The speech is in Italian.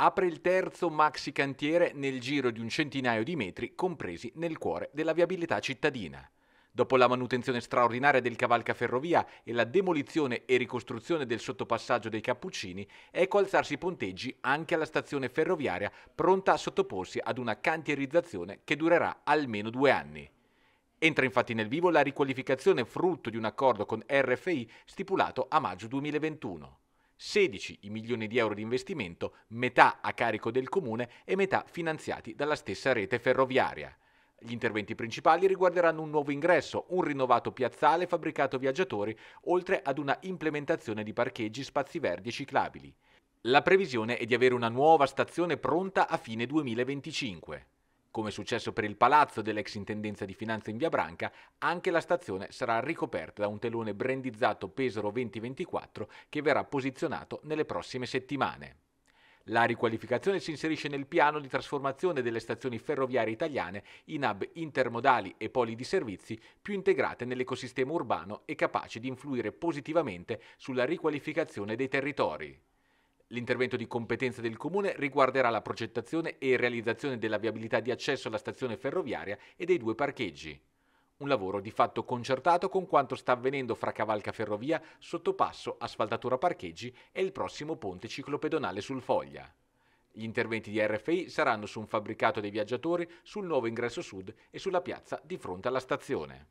apre il terzo maxi cantiere nel giro di un centinaio di metri compresi nel cuore della viabilità cittadina. Dopo la manutenzione straordinaria del cavalcaferrovia e la demolizione e ricostruzione del sottopassaggio dei Cappuccini, ecco alzarsi i ponteggi anche alla stazione ferroviaria pronta a sottoporsi ad una cantierizzazione che durerà almeno due anni. Entra infatti nel vivo la riqualificazione frutto di un accordo con RFI stipulato a maggio 2021. 16 i milioni di euro di investimento, metà a carico del comune e metà finanziati dalla stessa rete ferroviaria. Gli interventi principali riguarderanno un nuovo ingresso, un rinnovato piazzale fabbricato viaggiatori, oltre ad una implementazione di parcheggi, spazi verdi e ciclabili. La previsione è di avere una nuova stazione pronta a fine 2025. Come è successo per il palazzo dell'ex intendenza di finanza in Via Branca, anche la stazione sarà ricoperta da un telone brandizzato Pesaro 2024 che verrà posizionato nelle prossime settimane. La riqualificazione si inserisce nel piano di trasformazione delle stazioni ferroviarie italiane in hub intermodali e poli di servizi più integrate nell'ecosistema urbano e capaci di influire positivamente sulla riqualificazione dei territori. L'intervento di competenza del Comune riguarderà la progettazione e realizzazione della viabilità di accesso alla stazione ferroviaria e dei due parcheggi. Un lavoro di fatto concertato con quanto sta avvenendo fra Cavalca Ferrovia, Sottopasso, Asfaltatura Parcheggi e il prossimo ponte ciclopedonale sul Foglia. Gli interventi di RFI saranno su un fabbricato dei viaggiatori, sul nuovo ingresso sud e sulla piazza di fronte alla stazione.